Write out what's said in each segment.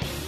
you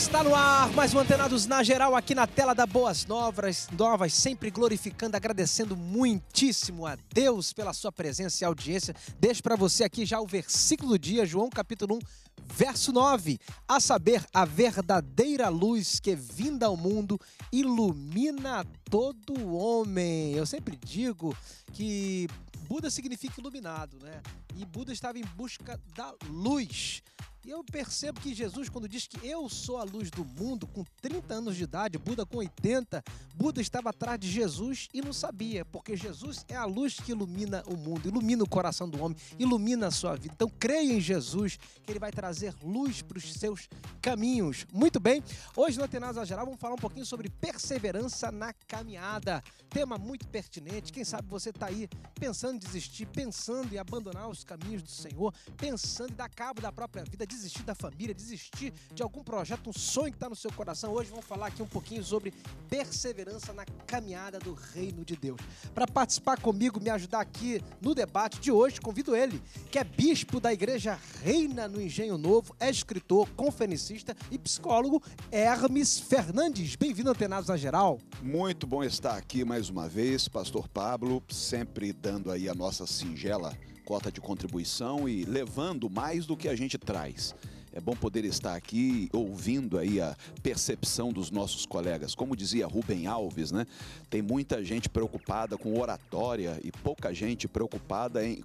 Está no ar, mais um Antenados na Geral aqui na tela da Boas Novas, Novas, sempre glorificando, agradecendo muitíssimo a Deus pela sua presença e audiência. Deixo para você aqui já o versículo do dia, João capítulo 1, verso 9. A saber, a verdadeira luz que vinda ao mundo ilumina todo homem. Eu sempre digo que Buda significa iluminado, né? E Buda estava em busca da luz. E eu percebo que Jesus, quando diz que eu sou a luz do mundo, com 30 anos de idade, Buda com 80, Buda estava atrás de Jesus e não sabia, porque Jesus é a luz que ilumina o mundo, ilumina o coração do homem, ilumina a sua vida. Então creia em Jesus, que ele vai trazer luz para os seus caminhos. Muito bem, hoje no Atenas Geral vamos falar um pouquinho sobre perseverança na caminhada caminhada. Tema muito pertinente. Quem sabe você está aí pensando em desistir, pensando em abandonar os caminhos do Senhor, pensando em dar cabo da própria vida, desistir da família, desistir de algum projeto, um sonho que está no seu coração. Hoje vamos falar aqui um pouquinho sobre perseverança na caminhada do reino de Deus. Para participar comigo, me ajudar aqui no debate de hoje, convido ele, que é bispo da igreja Reina no Engenho Novo, é escritor, conferencista e psicólogo Hermes Fernandes. Bem-vindo, Antenados na Geral. Muito bom estar aqui mais uma vez, Pastor Pablo, sempre dando aí a nossa singela cota de contribuição e levando mais do que a gente traz. É bom poder estar aqui ouvindo aí a percepção dos nossos colegas. Como dizia Rubem Alves, né? Tem muita gente preocupada com oratória e pouca gente preocupada em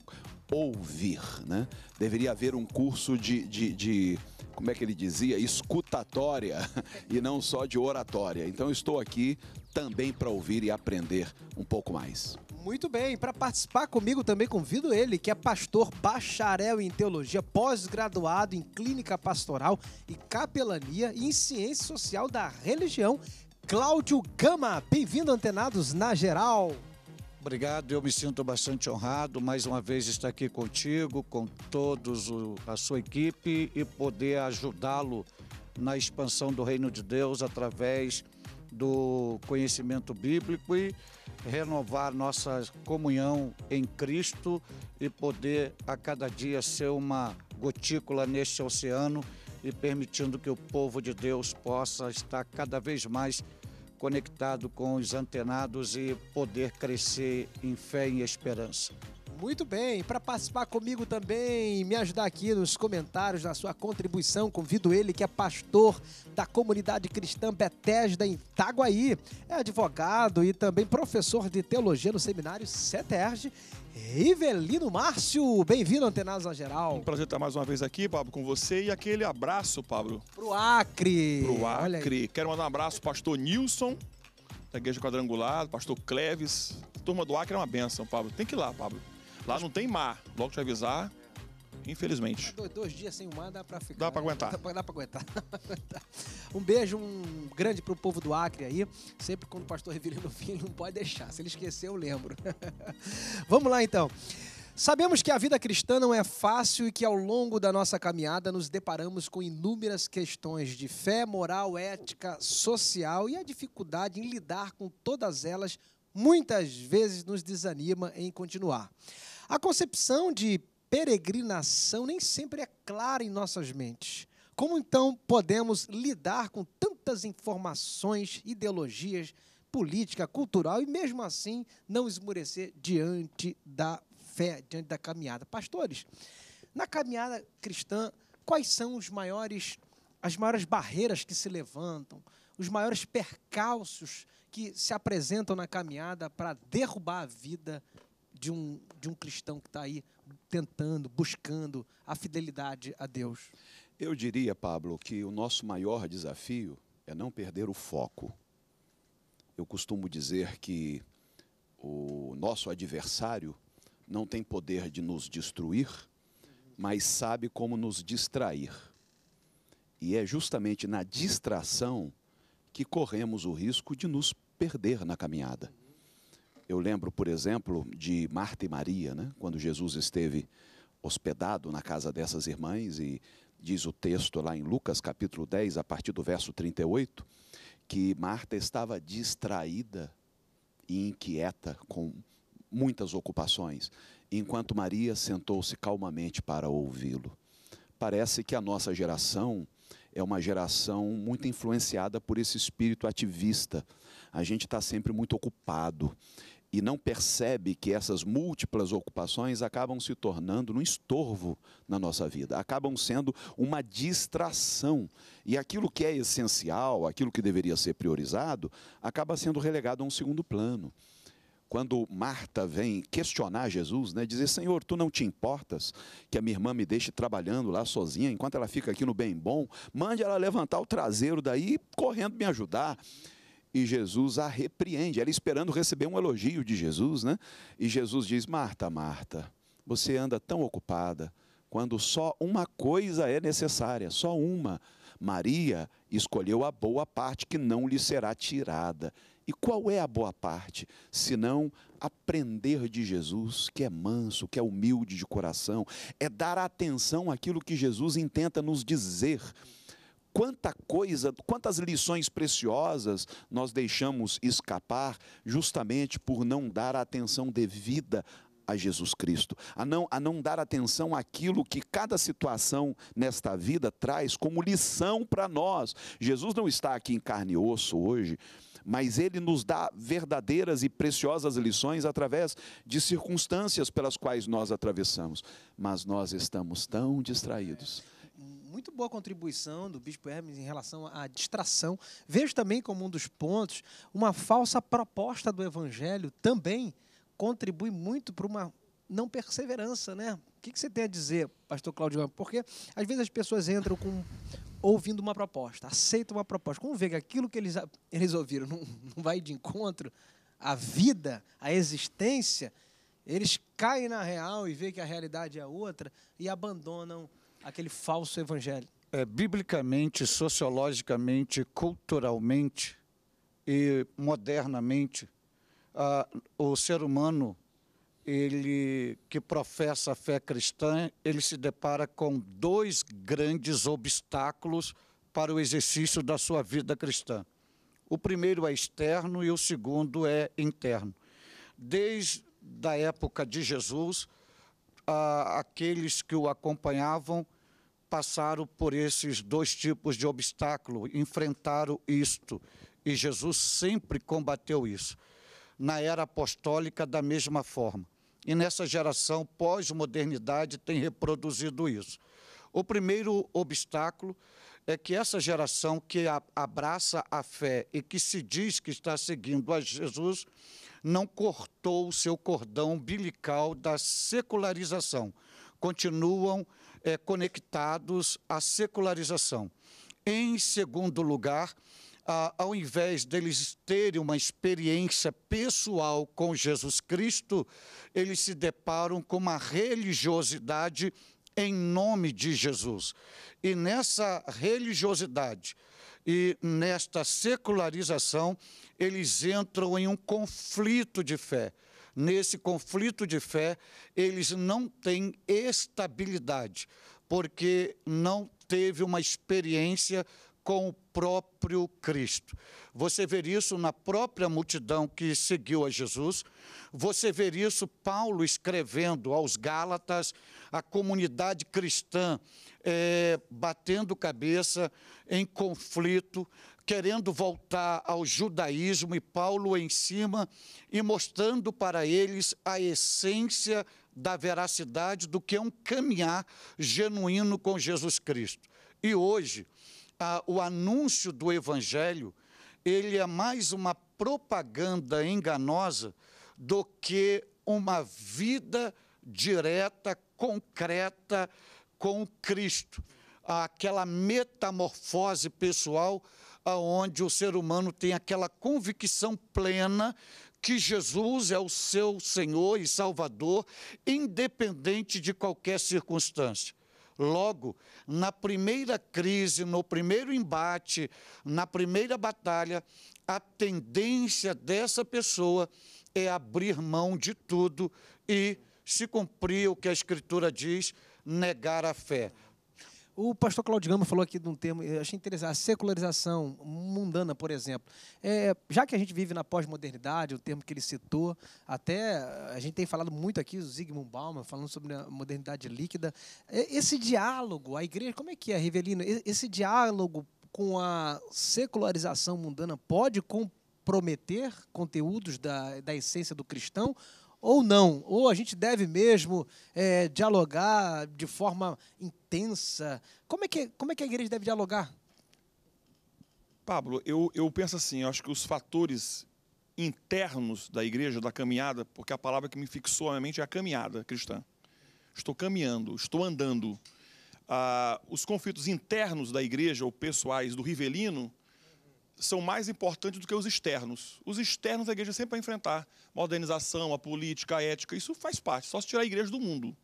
ouvir, né? Deveria haver um curso de, de, de como é que ele dizia, escutatória e não só de oratória. Então estou aqui também para ouvir e aprender um pouco mais. Muito bem, para participar comigo também convido ele, que é pastor bacharel em teologia, pós-graduado em clínica pastoral e capelania e em ciência social da religião, Cláudio Gama. Bem-vindo, antenados na geral. Obrigado, eu me sinto bastante honrado mais uma vez estar aqui contigo, com todos o, a sua equipe e poder ajudá-lo na expansão do reino de Deus através do conhecimento bíblico e renovar nossa comunhão em Cristo e poder a cada dia ser uma gotícula neste oceano e permitindo que o povo de Deus possa estar cada vez mais conectado com os antenados e poder crescer em fé e esperança. Muito bem, para participar comigo também, me ajudar aqui nos comentários, na sua contribuição, convido ele que é pastor da comunidade cristã Betesda em Itaguaí, é advogado e também professor de teologia no seminário CETERGE Rivelino Márcio, bem-vindo, Antenados na Geral. Um prazer estar mais uma vez aqui, Pablo, com você. E aquele abraço, Pablo. Pro Acre. Pro Acre. Quero mandar um abraço pro pastor Nilson, da Igreja Quadrangular, pastor Cleves. A turma do Acre é uma benção, Pablo. Tem que ir lá, Pablo. Lá não tem mar, logo te avisar infelizmente. Dois, dois dias sem uma dá pra ficar. Dá pra né? aguentar. Dá pra, dá pra aguentar. um beijo, um grande pro povo do Acre aí. Sempre quando o pastor Reverino Filho não pode deixar. Se ele esquecer, eu lembro. Vamos lá então. Sabemos que a vida cristã não é fácil e que ao longo da nossa caminhada nos deparamos com inúmeras questões de fé, moral, ética, social e a dificuldade em lidar com todas elas muitas vezes nos desanima em continuar. A concepção de peregrinação nem sempre é clara em nossas mentes. Como então podemos lidar com tantas informações, ideologias, política, cultural e mesmo assim não esmurecer diante da fé, diante da caminhada? Pastores, na caminhada cristã, quais são os maiores as maiores barreiras que se levantam, os maiores percalços que se apresentam na caminhada para derrubar a vida de um, de um cristão que está aí tentando, buscando a fidelidade a Deus? Eu diria, Pablo, que o nosso maior desafio é não perder o foco. Eu costumo dizer que o nosso adversário não tem poder de nos destruir, mas sabe como nos distrair. E é justamente na distração que corremos o risco de nos perder na caminhada. Eu lembro, por exemplo, de Marta e Maria, né? quando Jesus esteve hospedado na casa dessas irmãs, e diz o texto lá em Lucas capítulo 10, a partir do verso 38, que Marta estava distraída e inquieta com muitas ocupações, enquanto Maria sentou-se calmamente para ouvi-lo. Parece que a nossa geração é uma geração muito influenciada por esse espírito ativista. A gente está sempre muito ocupado e não percebe que essas múltiplas ocupações acabam se tornando um estorvo na nossa vida, acabam sendo uma distração. E aquilo que é essencial, aquilo que deveria ser priorizado, acaba sendo relegado a um segundo plano. Quando Marta vem questionar Jesus, né, dizer: Senhor, tu não te importas que a minha irmã me deixe trabalhando lá sozinha, enquanto ela fica aqui no bem bom, mande ela levantar o traseiro daí correndo me ajudar e Jesus a repreende. Ela esperando receber um elogio de Jesus, né? E Jesus diz: Marta, Marta, você anda tão ocupada quando só uma coisa é necessária, só uma. Maria escolheu a boa parte que não lhe será tirada. E qual é a boa parte? Senão aprender de Jesus, que é manso, que é humilde de coração, é dar atenção àquilo que Jesus intenta nos dizer quanta coisa, quantas lições preciosas nós deixamos escapar justamente por não dar a atenção devida a Jesus Cristo, a não, a não dar atenção àquilo que cada situação nesta vida traz como lição para nós. Jesus não está aqui em carne e osso hoje, mas ele nos dá verdadeiras e preciosas lições através de circunstâncias pelas quais nós atravessamos. Mas nós estamos tão distraídos muito boa contribuição do Bispo Hermes em relação à distração. Vejo também como um dos pontos uma falsa proposta do Evangelho também contribui muito para uma não perseverança, né? O que, você tem a dizer, Pastor Claudio? Porque às vezes as pessoas entram com ouvindo uma proposta, aceitam uma proposta. Como vê que aquilo que eles, eles ouviram não, não vai de encontro à vida, à existência, eles caem na real e veem que a realidade é outra e abandonam aquele falso evangelho? É, biblicamente, sociologicamente, culturalmente e modernamente, o ser humano ele que professa a fé cristã, ele se depara com dois grandes obstáculos para o exercício da sua vida cristã. O primeiro é externo e o segundo é interno. Desde a época de Jesus, aqueles que o acompanhavam passaram por esses dois tipos de obstáculo, enfrentaram isto. E Jesus sempre combateu isso. Na era apostólica, da mesma forma. E nessa geração pós-modernidade tem reproduzido isso. O primeiro obstáculo é que essa geração que abraça a fé e que se diz que está seguindo a Jesus não cortou o seu cordão umbilical da secularização continuam é, conectados à secularização. Em segundo lugar, ah, ao invés deles terem uma experiência pessoal com Jesus Cristo, eles se deparam com uma religiosidade em nome de Jesus. E nessa religiosidade e nesta secularização, eles entram em um conflito de fé nesse conflito de fé, eles não têm estabilidade, porque não teve uma experiência com o próprio Cristo. Você vê isso na própria multidão que seguiu a Jesus, você vê isso Paulo escrevendo aos Gálatas, a comunidade cristã é, batendo cabeça em conflito, querendo voltar ao judaísmo, e Paulo em cima e mostrando para eles a essência da veracidade do que é um caminhar genuíno com Jesus Cristo. E hoje, a, o anúncio do evangelho, ele é mais uma propaganda enganosa do que uma vida direta, concreta com Cristo. Aquela metamorfose pessoal onde o ser humano tem aquela convicção plena que Jesus é o seu Senhor e Salvador, independente de qualquer circunstância. Logo, na primeira crise, no primeiro embate, na primeira batalha, a tendência dessa pessoa é abrir mão de tudo e se cumprir o que a Escritura diz, negar a fé. O pastor Claudio Gama falou aqui de um termo, eu achei interessante, a secularização mundana, por exemplo. É, já que a gente vive na pós-modernidade, o termo que ele citou, até a gente tem falado muito aqui, o Zygmunt Bauman, falando sobre a modernidade líquida. É, esse diálogo, a igreja, como é que é, Rivelino? Esse diálogo com a secularização mundana pode comprometer conteúdos da, da essência do cristão? ou não, ou a gente deve mesmo é, dialogar de forma intensa. Como é, que, como é que a igreja deve dialogar? Pablo, eu, eu penso assim, eu acho que os fatores internos da igreja, da caminhada, porque a palavra que me fixou na mente é a caminhada cristã. Estou caminhando, estou andando. Ah, os conflitos internos da igreja, ou pessoais do Rivelino, são mais importantes do que os externos. Os externos a igreja sempre vai enfrentar. Modernização, a política, a ética, isso faz parte. Só se tirar a igreja do mundo.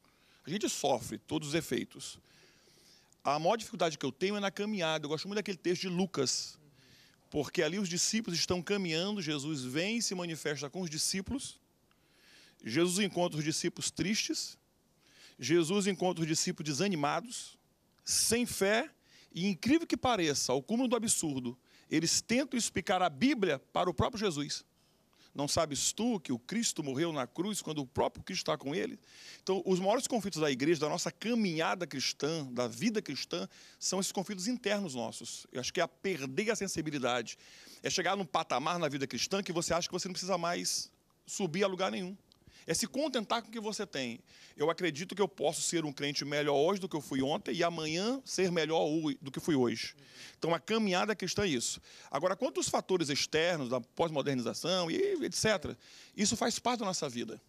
A gente sofre todos os efeitos. A maior dificuldade que eu tenho é na caminhada. Eu gosto muito daquele texto de Lucas, porque ali os discípulos estão caminhando, Jesus vem e se manifesta com os discípulos. Jesus encontra os discípulos tristes. Jesus encontra os discípulos desanimados, sem fé, e incrível que pareça, ao cúmulo do absurdo, eles tentam explicar a Bíblia para o próprio Jesus. Não sabes tu que o Cristo morreu na cruz quando o próprio Cristo está com ele? Então, os maiores conflitos da igreja, da nossa caminhada cristã, da vida cristã, são esses conflitos internos nossos. Eu acho que é a perder a sensibilidade. É chegar num patamar na vida cristã que você acha que você não precisa mais subir a lugar nenhum. É se contentar com o que você tem. Eu acredito que eu posso ser um crente melhor hoje do que eu fui ontem e amanhã ser melhor do que fui hoje. Então a caminhada cristã é isso. Agora, quanto aos fatores externos, da pós-modernização e etc., isso faz parte da nossa vida.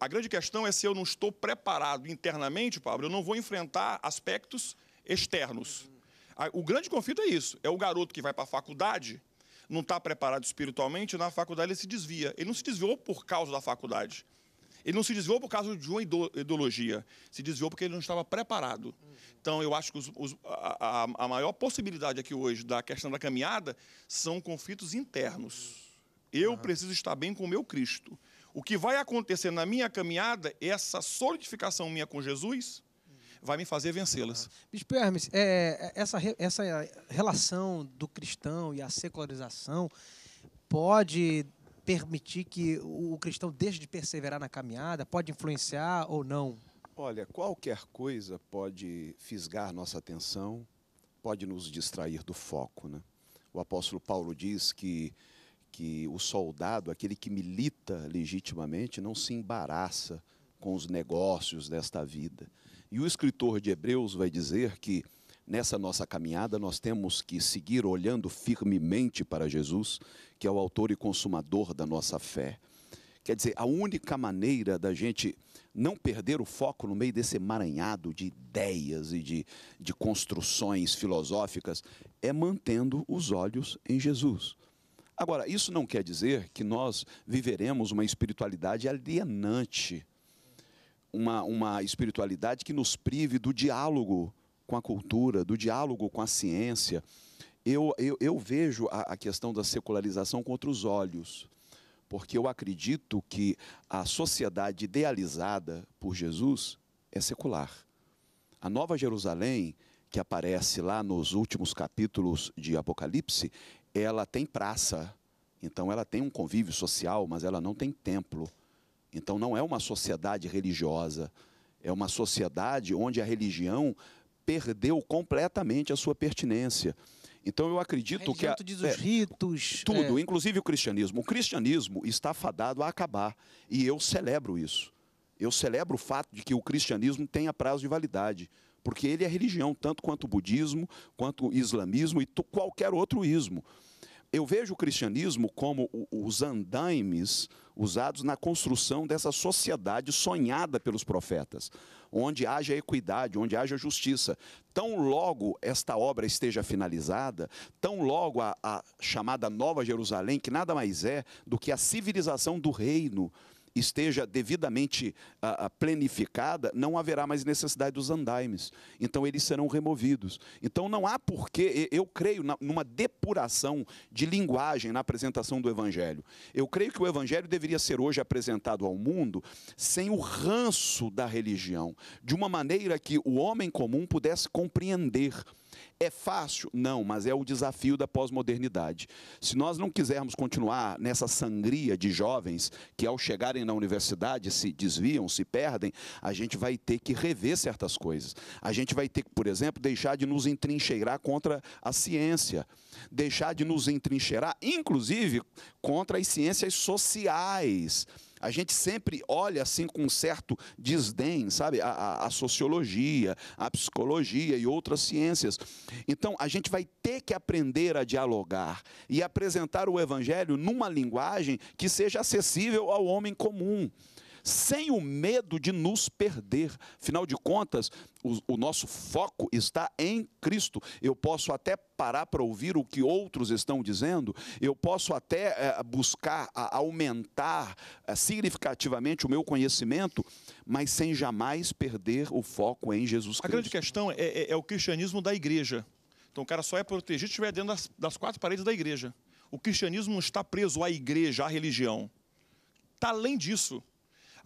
A grande questão é se eu não estou preparado internamente, Pablo, eu não vou enfrentar aspectos externos. O grande conflito é isso: é o garoto que vai para a faculdade não está preparado espiritualmente, na faculdade ele se desvia. Ele não se desviou por causa da faculdade. Ele não se desviou por causa de uma ideologia. Se desviou porque ele não estava preparado. Então, eu acho que os, os, a, a, maior possibilidade aqui hoje da questão da caminhada são conflitos internos. Eu uhum. preciso estar bem com o meu Cristo. O que vai acontecer na minha caminhada é essa solidificação minha com Jesus vai me fazer vencê-las. Bispo Hermes, é, é essa, essa relação do cristão e a secularização pode permitir que o cristão deixe de perseverar na caminhada? Pode influenciar ou não? Olha, qualquer coisa pode fisgar nossa atenção, pode nos distrair do foco. Né? O apóstolo Paulo diz que que o soldado, aquele que milita legitimamente, não se embaraça com os negócios desta vida. E o escritor de Hebreus vai dizer que nessa nossa caminhada nós temos que seguir olhando firmemente para Jesus, que é o autor e consumador da nossa fé. Quer dizer, a única maneira da gente não perder o foco no meio desse emaranhado de ideias e de, de construções filosóficas é mantendo os olhos em Jesus. Agora, isso não quer dizer que nós viveremos uma espiritualidade alienante uma, uma espiritualidade que nos prive do diálogo com a cultura, do diálogo com a ciência. Eu, eu, eu vejo a, a questão da secularização com outros olhos, porque eu acredito que a sociedade idealizada por Jesus é secular. A Nova Jerusalém, que aparece lá nos últimos capítulos de Apocalipse, ela tem praça, então ela tem um convívio social, mas ela não tem templo. Então não é uma sociedade religiosa, é uma sociedade onde a religião perdeu completamente a sua pertinência. Então eu acredito que a, diz os é, ritos, tudo, é. inclusive o cristianismo. O cristianismo está fadado a acabar e eu celebro isso. Eu celebro o fato de que o cristianismo tenha prazo de validade, porque ele é religião tanto quanto o budismo, quanto o islamismo e qualquer outro ismo eu vejo o cristianismo como os andaimes usados na construção dessa sociedade sonhada pelos profetas, onde haja equidade, onde haja justiça. Tão logo esta obra esteja finalizada, tão logo a, a chamada Nova Jerusalém, que nada mais é do que a civilização do reino, esteja devidamente ah, ah, planificada, não haverá mais necessidade dos andaimes. Então, eles serão removidos. Então, não há porquê, eu creio numa depuração de linguagem na apresentação do Evangelho. Eu creio que o Evangelho deveria ser hoje apresentado ao mundo sem o ranço da religião, de uma maneira que o homem comum pudesse compreender é fácil? Não, mas é o desafio da pós-modernidade. Se nós não quisermos continuar nessa sangria de jovens que, ao chegarem na universidade, se desviam, se perdem, a gente vai ter que rever certas coisas. A gente vai ter que, por exemplo, deixar de nos entrincheirar contra a ciência, deixar de nos entrincheirar, inclusive, contra as ciências sociais a gente sempre olha assim com um certo desdém, sabe? A, a, a, sociologia, a psicologia e outras ciências. Então, a gente vai ter que aprender a dialogar e apresentar o evangelho numa linguagem que seja acessível ao homem comum sem o medo de nos perder. Afinal de contas, o, o nosso foco está em Cristo. Eu posso até parar para ouvir o que outros estão dizendo, eu posso até é, buscar a, aumentar eh, significativamente o meu conhecimento, mas sem jamais perder o foco em Jesus Cristo. A grande questão é, é, é o cristianismo da igreja. Então o cara só é protegido se estiver dentro das, das quatro paredes da igreja. O cristianismo não está preso à igreja, à religião. Está além disso.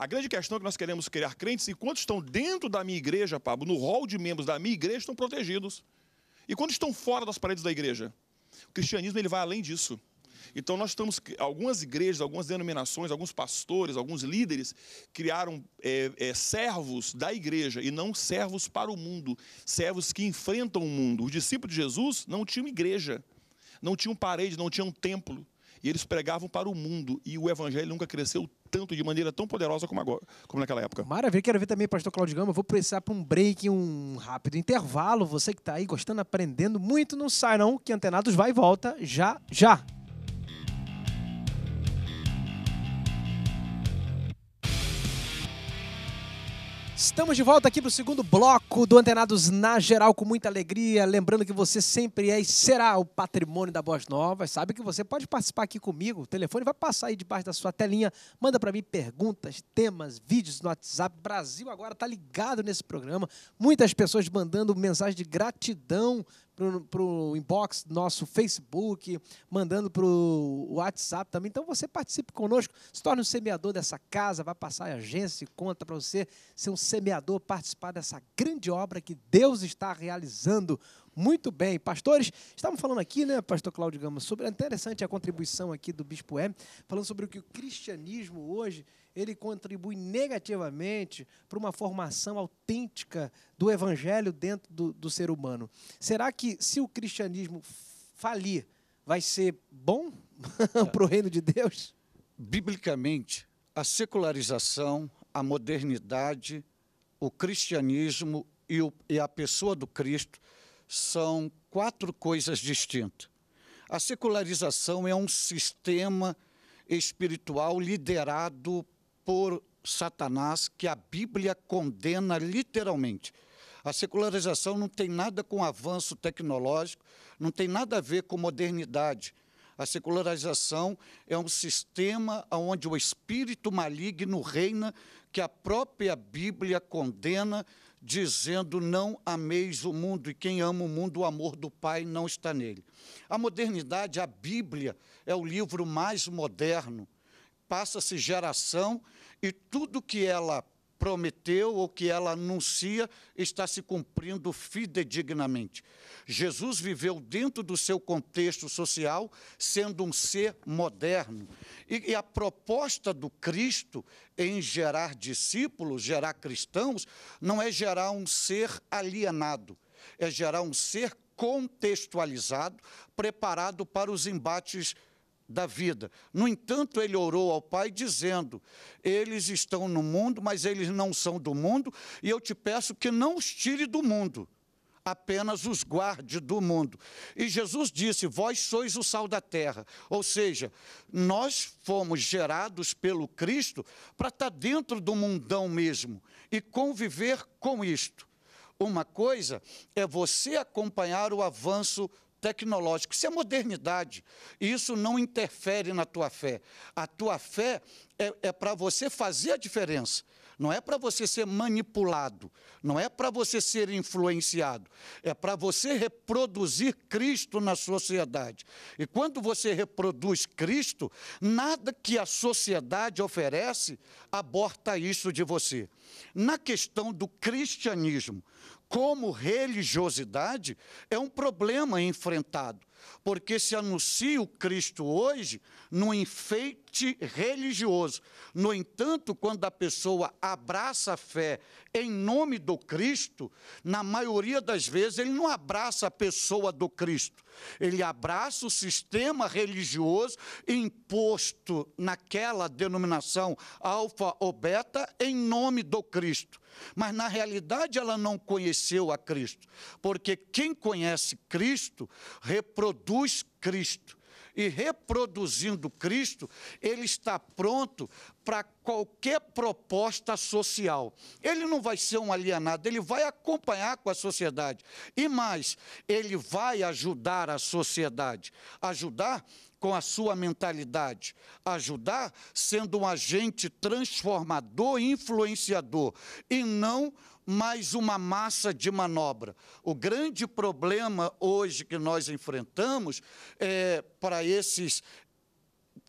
A grande questão é que nós queremos criar crentes e quantos estão dentro da minha igreja, Pablo, no rol de membros da minha igreja, estão protegidos. E quando estão fora das paredes da igreja? O cristianismo ele vai além disso. Então nós estamos algumas igrejas, algumas denominações, alguns pastores, alguns líderes criaram é, é, servos da igreja e não servos para o mundo, servos que enfrentam o mundo. Os discípulos de Jesus não tinham igreja, não tinham parede, não tinham templo e eles pregavam para o mundo e o evangelho nunca cresceu tanto, de maneira tão poderosa como, agora, como naquela época. Maravilha, quero ver também, pastor Claudio Gama. Eu vou precisar para um break, um rápido intervalo. Você que está aí gostando, aprendendo muito, não sai não, que Antenados vai e volta já, já. Estamos de volta aqui para o segundo bloco do Antenados na Geral, com muita alegria. Lembrando que você sempre é e será o patrimônio da Boas Novas. Sabe que você pode participar aqui comigo. O telefone vai passar aí debaixo da sua telinha. Manda para mim perguntas, temas, vídeos no WhatsApp. Brasil agora está ligado nesse programa. Muitas pessoas mandando mensagem de gratidão para o inbox nosso Facebook, mandando para o WhatsApp também. Então você participe conosco, se torne um semeador dessa casa, vai passar a agência e conta para você ser um semeador, participar dessa grande obra que Deus está realizando. Muito bem, pastores, estávamos falando aqui, né, pastor Cláudio Gama, sobre é interessante a contribuição aqui do Bispo M, falando sobre o que o cristianismo hoje ele contribui negativamente para uma formação autêntica do evangelho dentro do, do ser humano. Será que se o cristianismo falir, vai ser bom para o reino de Deus? Biblicamente, a secularização, a modernidade, o cristianismo e, o, e a pessoa do Cristo são quatro coisas distintas. A secularização é um sistema espiritual liderado por Satanás, que a Bíblia condena literalmente. A secularização não tem nada com avanço tecnológico, não tem nada a ver com modernidade. A secularização é um sistema onde o espírito maligno reina, que a própria Bíblia condena, dizendo: Não ameis o mundo, e quem ama o mundo, o amor do Pai não está nele. A modernidade, a Bíblia, é o livro mais moderno passa-se geração e tudo que ela prometeu ou que ela anuncia está se cumprindo fidedignamente. Jesus viveu dentro do seu contexto social, sendo um ser moderno. E, a proposta do Cristo em gerar discípulos, gerar cristãos, não é gerar um ser alienado, é gerar um ser contextualizado, preparado para os embates da vida. No entanto, ele orou ao Pai dizendo: Eles estão no mundo, mas eles não são do mundo, e eu te peço que não os tire do mundo, apenas os guarde do mundo. E Jesus disse: Vós sois o sal da terra. Ou seja, nós fomos gerados pelo Cristo para estar dentro do mundão mesmo e conviver com isto. Uma coisa é você acompanhar o avanço tecnológico. Isso é modernidade. Isso não interfere na tua fé. A tua fé é, é para você fazer a diferença. Não é para você ser manipulado, não é para você ser influenciado, é para você reproduzir Cristo na sociedade. E quando você reproduz Cristo, nada que a sociedade oferece aborta isso de você. Na questão do cristianismo, como religiosidade é um problema enfrentado, porque se anuncia o Cristo hoje num enfeite religioso. No entanto, quando a pessoa abraça a fé em nome do Cristo, na maioria das vezes ele não abraça a pessoa do Cristo, ele abraça o sistema religioso imposto naquela denominação alfa ou beta em nome do Cristo. Mas na realidade ela não conheceu a Cristo, porque quem conhece Cristo reproduz Cristo. E reproduzindo Cristo, ele está pronto para qualquer proposta social. Ele não vai ser um alienado, ele vai acompanhar com a sociedade. E mais, ele vai ajudar a sociedade. Ajudar com a sua mentalidade. Ajudar sendo um agente transformador e influenciador, e não mais uma massa de manobra. O grande problema hoje que nós enfrentamos é, para esses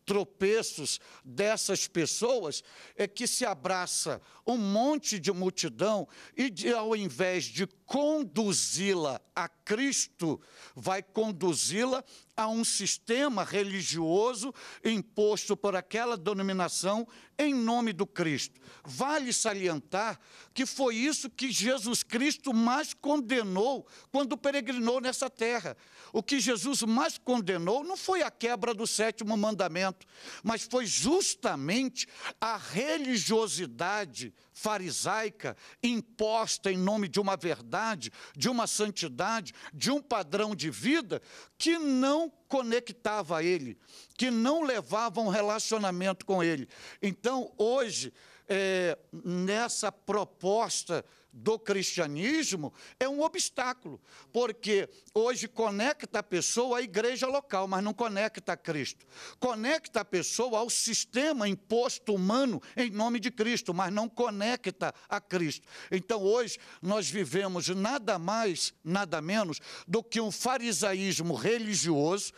tropeços dessas pessoas é que se abraça um monte de multidão e, de, ao invés de conduzi-la a Cristo, vai conduzi-la a um sistema religioso imposto por aquela denominação em nome do Cristo. Vale salientar que foi isso que Jesus Cristo mais condenou quando peregrinou nessa terra. O que Jesus mais condenou não foi a quebra do sétimo mandamento, mas foi justamente a religiosidade farisaica imposta em nome de uma verdade, de uma santidade, de um padrão de vida que não não conectava a ele, que não levava um relacionamento com ele. Então, hoje, é, nessa proposta do cristianismo é um obstáculo, porque hoje conecta a pessoa à igreja local, mas não conecta a Cristo. Conecta a pessoa ao sistema imposto humano em nome de Cristo, mas não conecta a Cristo. Então hoje nós vivemos nada mais, nada menos do que um farisaísmo religioso,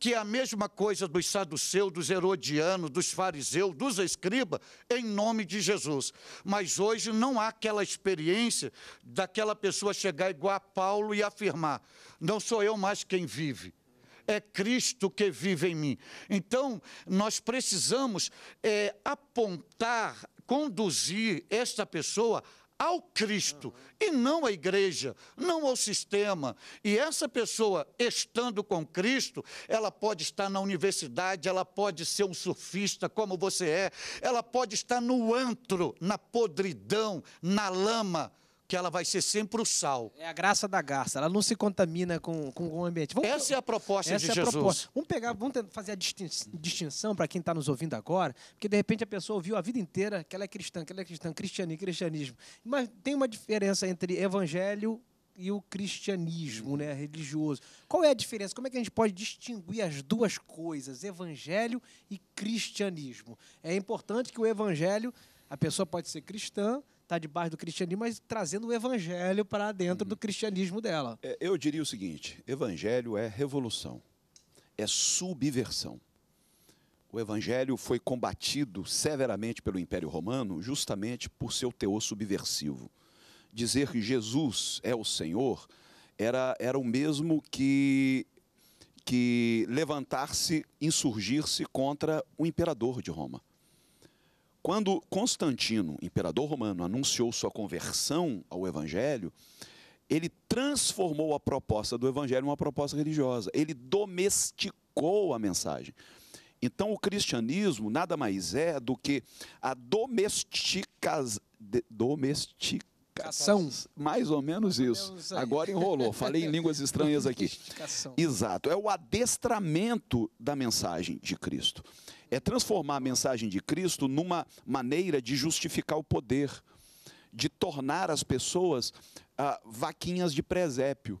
que é a mesma coisa dos saduceus, dos herodianos, dos fariseus, dos escribas, em nome de Jesus. Mas hoje não há aquelas experiência daquela pessoa chegar igual a Paulo e afirmar: não sou eu mais quem vive, é Cristo que vive em mim. Então, nós precisamos é, apontar, conduzir esta pessoa ao Cristo e não à igreja, não ao sistema. E essa pessoa, estando com Cristo, ela pode estar na universidade, ela pode ser um surfista como você é, ela pode estar no antro, na podridão, na lama que ela vai ser sempre o sal. É a graça da garça. ela não se contamina com, com o ambiente. Vamos, essa é a proposta de é Jesus. Proposta. Vamos pegar, vamos fazer a distinção para quem está nos ouvindo agora, porque de repente a pessoa ouviu a vida inteira que ela é cristã, que ela é cristã, cristianismo, cristianismo. Mas tem uma diferença entre evangelho e o cristianismo, né, religioso. Qual é a diferença? Como é que a gente pode distinguir as duas coisas, evangelho e cristianismo? É importante que o evangelho, a pessoa pode ser cristã, está debaixo do cristianismo, mas trazendo o evangelho para dentro do uhum. cristianismo dela. É, eu diria o seguinte: evangelho é revolução, é subversão. O evangelho foi combatido severamente pelo Império Romano justamente por seu teor subversivo. Dizer que Jesus é o Senhor era, era o mesmo que, que levantar-se, insurgir-se contra o imperador de Roma. Quando Constantino, imperador romano, anunciou sua conversão ao evangelho, ele transformou a proposta do evangelho em uma proposta religiosa. Ele domesticou a mensagem. Então, o cristianismo nada mais é do que a domesticação. Mais ou menos isso. Agora enrolou, falei em línguas estranhas aqui. Exato, é o adestramento da mensagem de Cristo é transformar a mensagem de Cristo numa maneira de justificar o poder, de tornar as pessoas ah, vaquinhas de presépio.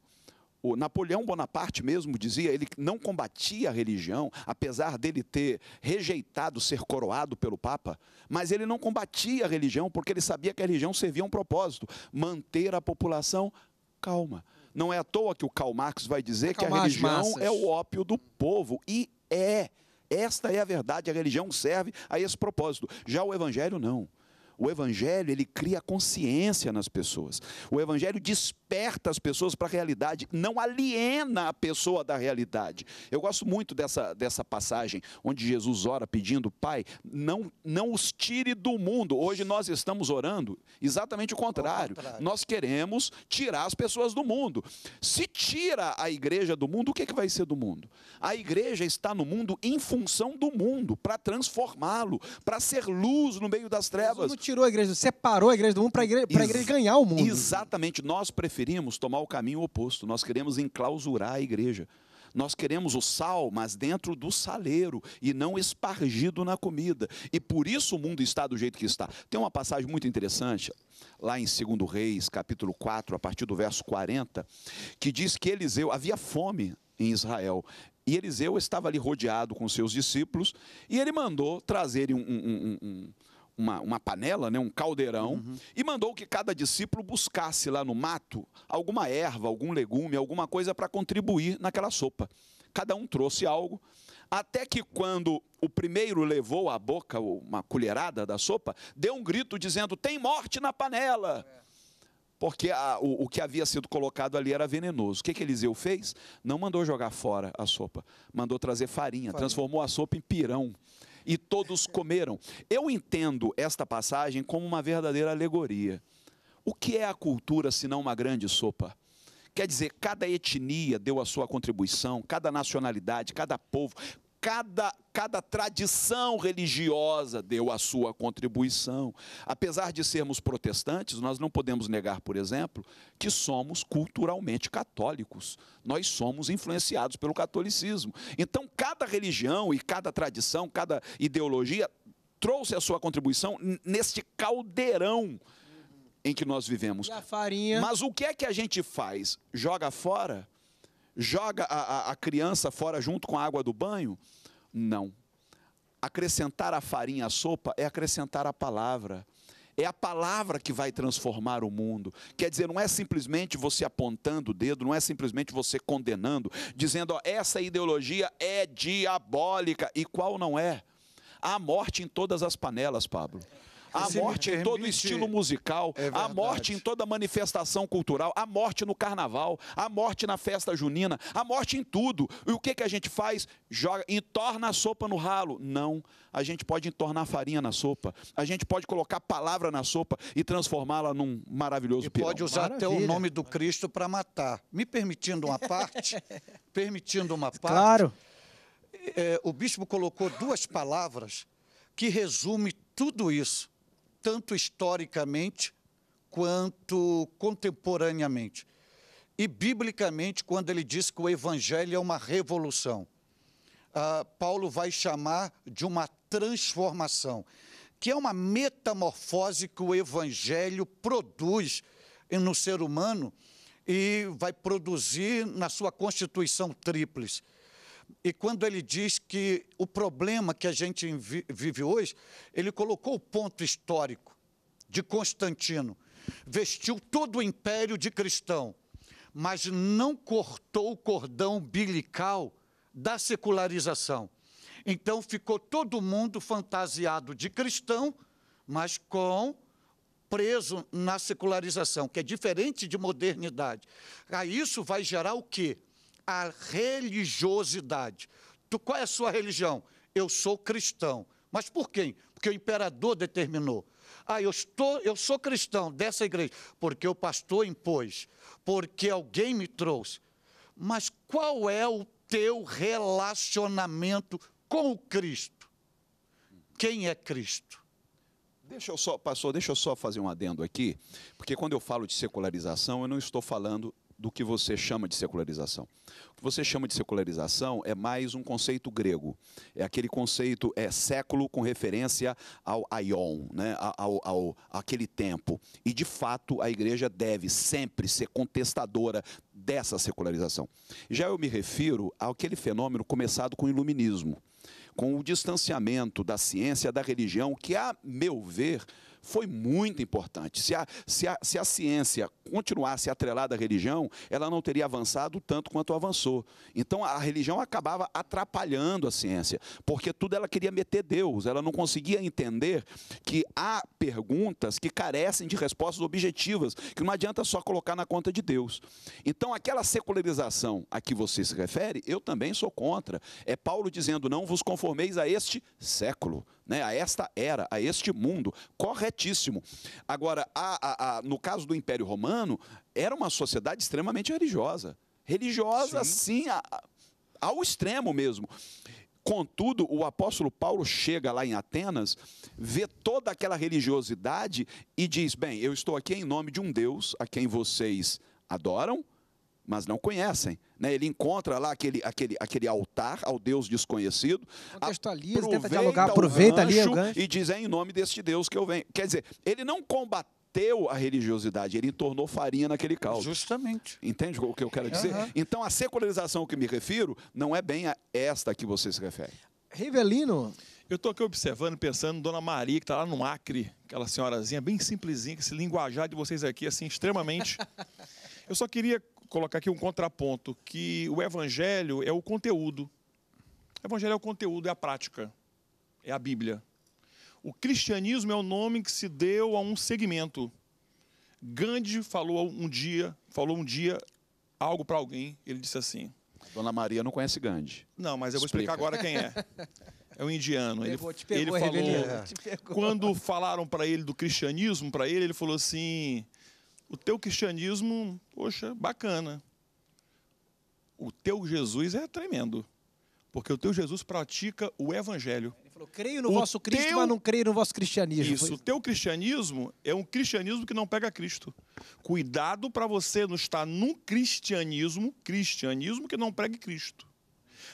O Napoleão Bonaparte mesmo dizia, ele não combatia a religião, apesar dele ter rejeitado ser coroado pelo Papa, mas ele não combatia a religião porque ele sabia que a religião servia a um propósito, manter a população calma. Não é à toa que o Karl Marx vai dizer que a religião é o ópio do povo e é esta é a verdade, a religião serve a esse propósito. Já o evangelho não. O evangelho, ele cria consciência nas pessoas. O evangelho desperta as pessoas para a realidade, não aliena a pessoa da realidade. Eu gosto muito dessa, dessa passagem onde Jesus ora pedindo, Pai, não, não os tire do mundo. Hoje nós estamos orando exatamente o contrário. contrário. Nós queremos tirar as pessoas do mundo. Se tira a igreja do mundo, o que, é que vai ser do mundo? A igreja está no mundo em função do mundo, para transformá-lo, para ser luz no meio das trevas tirou a igreja, separou a igreja do mundo para a igreja, igreja ganhar o mundo. Exatamente. Nós preferimos tomar o caminho oposto. Nós queremos enclausurar a igreja. Nós queremos o sal, mas dentro do saleiro e não espargido na comida. E por isso o mundo está do jeito que está. Tem uma passagem muito interessante lá em 2 Reis, capítulo 4, a partir do verso 40, que diz que Eliseu havia fome em Israel. E Eliseu estava ali rodeado com seus discípulos, e ele mandou trazerem um, um, um, uma, uma panela, né, um caldeirão, uhum. e mandou que cada discípulo buscasse lá no mato alguma erva, algum legume, alguma coisa para contribuir naquela sopa. Cada um trouxe algo, até que quando o primeiro levou à boca uma colherada da sopa, deu um grito dizendo: Tem morte na panela! porque a, o, o, que havia sido colocado ali era venenoso. O que, que Eliseu fez? Não mandou jogar fora a sopa, mandou trazer farinha, farinha. transformou a sopa em pirão e todos comeram. Eu entendo esta passagem como uma verdadeira alegoria. O que é a cultura se não uma grande sopa? Quer dizer, cada etnia deu a sua contribuição, cada nacionalidade, cada povo, cada, cada tradição religiosa deu a sua contribuição. Apesar de sermos protestantes, nós não podemos negar, por exemplo, que somos culturalmente católicos. Nós somos influenciados pelo catolicismo. Então, cada religião e cada tradição, cada ideologia trouxe a sua contribuição neste caldeirão em que nós vivemos. Mas o que é que a gente faz? Joga fora? joga a, a, a criança fora junto com a água do banho? Não. Acrescentar a farinha à sopa é acrescentar a palavra. É a palavra que vai transformar o mundo. Quer dizer, não é simplesmente você apontando o dedo, não é simplesmente você condenando, dizendo, ó, essa ideologia é diabólica. E qual não é? Há morte em todas as panelas, Pablo a morte em todo estilo musical, é a morte em toda manifestação cultural, a morte no carnaval, a morte na festa junina, a morte em tudo. E o que, que a gente faz? Joga, entorna a sopa no ralo. Não. A gente pode entornar farinha na sopa, a gente pode colocar palavra na sopa e transformá-la num maravilhoso e pode usar Maravilha. até o nome do Cristo para matar. Me permitindo uma parte, permitindo uma parte. Claro. É, o bispo colocou duas palavras que resume tudo isso tanto historicamente quanto contemporaneamente. E biblicamente, quando ele diz que o evangelho é uma revolução, uh, Paulo vai chamar de uma transformação, que é uma metamorfose que o evangelho produz no ser humano e vai produzir na sua constituição tríplice e quando ele diz que o problema que a gente vive hoje, ele colocou o ponto histórico de Constantino, vestiu todo o império de cristão, mas não cortou o cordão umbilical da secularização. Então ficou todo mundo fantasiado de cristão, mas com preso na secularização, que é diferente de modernidade. Aí isso vai gerar o quê? a religiosidade. Tu, qual é a sua religião? Eu sou cristão. Mas por quem? Porque o imperador determinou. Ah, eu, estou, eu sou cristão dessa igreja, porque o pastor impôs, porque alguém me trouxe. Mas qual é o teu relacionamento com o Cristo? Quem é Cristo? Deixa eu só, pastor, deixa eu só fazer um adendo aqui, porque quando eu falo de secularização, eu não estou falando do que você chama de secularização. O que você chama de secularização é mais um conceito grego. É aquele conceito, é século com referência ao aion, né? ao, ao, aquele tempo. E, de fato, a igreja deve sempre ser contestadora dessa secularização. Já eu me refiro àquele fenômeno começado com o iluminismo, com o distanciamento da ciência da religião, que, a meu ver, foi muito importante. Se a, se a, se a ciência continuasse atrelada à religião, ela não teria avançado tanto quanto avançou. Então a religião acabava atrapalhando a ciência, porque tudo ela queria meter Deus, ela não conseguia entender que há perguntas que carecem de respostas objetivas, que não adianta só colocar na conta de Deus. Então aquela secularização a que você se refere, eu também sou contra. É Paulo dizendo: não vos conformeis a este século né, a esta era, a este mundo. Corretíssimo. Agora, a, a, a, no caso do Império Romano, era uma sociedade extremamente religiosa. Religiosa, sim, sim ao extremo mesmo. Contudo, o apóstolo Paulo chega lá em Atenas, vê toda aquela religiosidade e diz: Bem, eu estou aqui em nome de um Deus a quem vocês adoram, mas não conhecem. Né? Ele encontra lá aquele, aquele, aquele altar ao Deus desconhecido. aproveita tenta dialogar, aproveita ali o E diz, é em nome deste Deus que eu venho. Quer dizer, ele não combateu a religiosidade, ele tornou farinha naquele caldo. Justamente. Entende o que eu quero dizer? Uhum. Então, a secularização que me refiro não é bem a esta que você se refere. Rivelino. Eu estou aqui observando, pensando, Dona Maria, que está lá no Acre, aquela senhorazinha bem simplesinha, que esse linguajar de vocês aqui, assim, extremamente... Eu só queria colocar aqui um contraponto, que o evangelho é o conteúdo. O evangelho é o conteúdo, é a prática, é a Bíblia. O cristianismo é o nome que se deu a um segmento. Gandhi falou um dia, falou um dia algo para alguém, ele disse assim: Dona Maria não conhece Gandhi. Não, mas eu vou explicar agora quem é. É um indiano. Pegou, ele, pegou, ele falou. Quando falaram para ele do cristianismo, para ele, ele falou assim: o teu cristianismo, poxa, bacana. O teu Jesus é tremendo. Porque o teu Jesus pratica o evangelho. Ele falou: creio no o vosso Cristo, teu... mas não creio no vosso cristianismo. Isso, foi... o teu cristianismo é um cristianismo que não pega Cristo. Cuidado para você não estar num cristianismo, cristianismo que não pregue Cristo.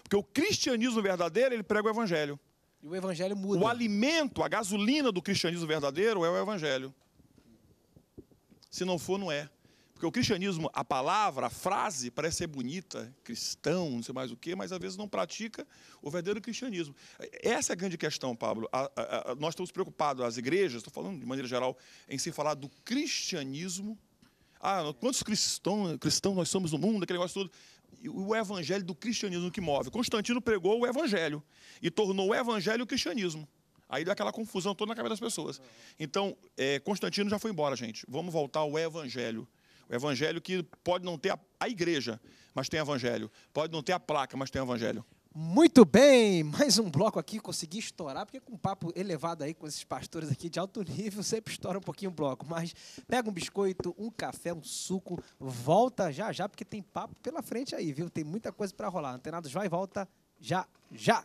Porque o cristianismo verdadeiro, ele prega o evangelho. E o evangelho muda. O alimento, a gasolina do cristianismo verdadeiro é o evangelho. Se não for, não é. Porque o cristianismo, a palavra, a frase parece ser bonita, cristão, não sei mais o quê, mas às vezes não pratica o verdadeiro cristianismo. Essa é a grande questão, Pablo. A, a, a, nós estamos preocupados, as igrejas, estou falando de maneira geral, em se falar do cristianismo. Ah, quantos cristãos cristão nós somos no mundo, aquele negócio todo o evangelho do cristianismo que move. Constantino pregou o evangelho e tornou o evangelho o cristianismo. Aí deu aquela confusão toda na cabeça das pessoas. Então, é, Constantino já foi embora, gente. Vamos voltar ao Evangelho. O Evangelho que pode não ter a, a igreja, mas tem Evangelho. Pode não ter a placa, mas tem Evangelho. Muito bem, mais um bloco aqui, consegui estourar, porque com um papo elevado aí com esses pastores aqui de alto nível, sempre estoura um pouquinho o bloco. Mas pega um biscoito, um café, um suco, volta já já, porque tem papo pela frente aí, viu? Tem muita coisa para rolar. Antenados, vai e volta já já.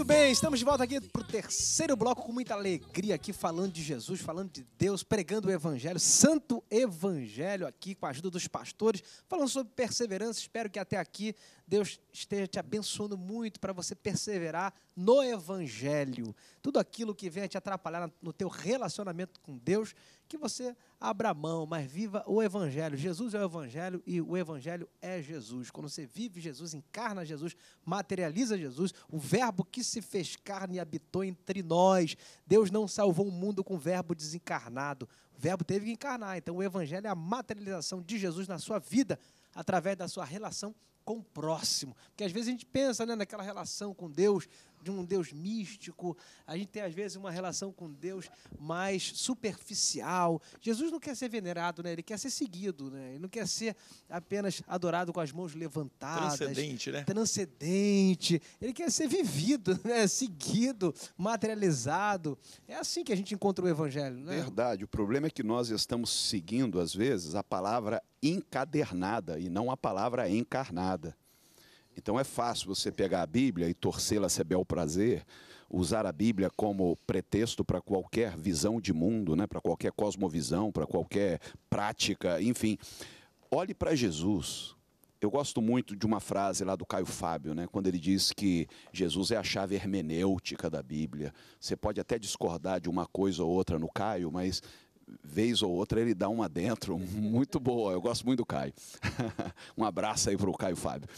Muito bem, estamos de volta aqui para o terceiro bloco com muita alegria aqui, falando de Jesus, falando de Deus, pregando o Evangelho, Santo Evangelho aqui, com a ajuda dos pastores, falando sobre perseverança. Espero que até aqui Deus esteja te abençoando muito para você perseverar no Evangelho, tudo aquilo que venha te atrapalhar no teu relacionamento com Deus, que você abra mão, mas viva o Evangelho. Jesus é o Evangelho e o Evangelho é Jesus. Quando você vive Jesus, encarna Jesus, materializa Jesus, o Verbo que se fez carne e habitou entre nós. Deus não salvou o mundo com o Verbo desencarnado. O Verbo teve que encarnar. Então, o Evangelho é a materialização de Jesus na sua vida, através da sua relação com o próximo. Porque às vezes a gente pensa né, naquela relação com Deus, de um Deus místico, a gente tem às vezes uma relação com Deus mais superficial. Jesus não quer ser venerado, né? Ele quer ser seguido, né? Ele não quer ser apenas adorado com as mãos levantadas. Transcendente, né? Transcendente. Ele quer ser vivido, né? Seguido, materializado. É assim que a gente encontra o evangelho, né? Verdade. O problema é que nós estamos seguindo às vezes a palavra encadernada e não a palavra encarnada. Então é fácil você pegar a Bíblia e torcê-la a é bel prazer, usar a Bíblia como pretexto para qualquer visão de mundo, né? para qualquer cosmovisão, para qualquer prática, enfim. Olhe para Jesus. Eu gosto muito de uma frase lá do Caio Fábio, né? quando ele diz que Jesus é a chave hermenêutica da Bíblia. Você pode até discordar de uma coisa ou outra no Caio, mas vez ou outra ele dá uma dentro muito boa. Eu gosto muito do Caio. um abraço aí para o Caio Fábio.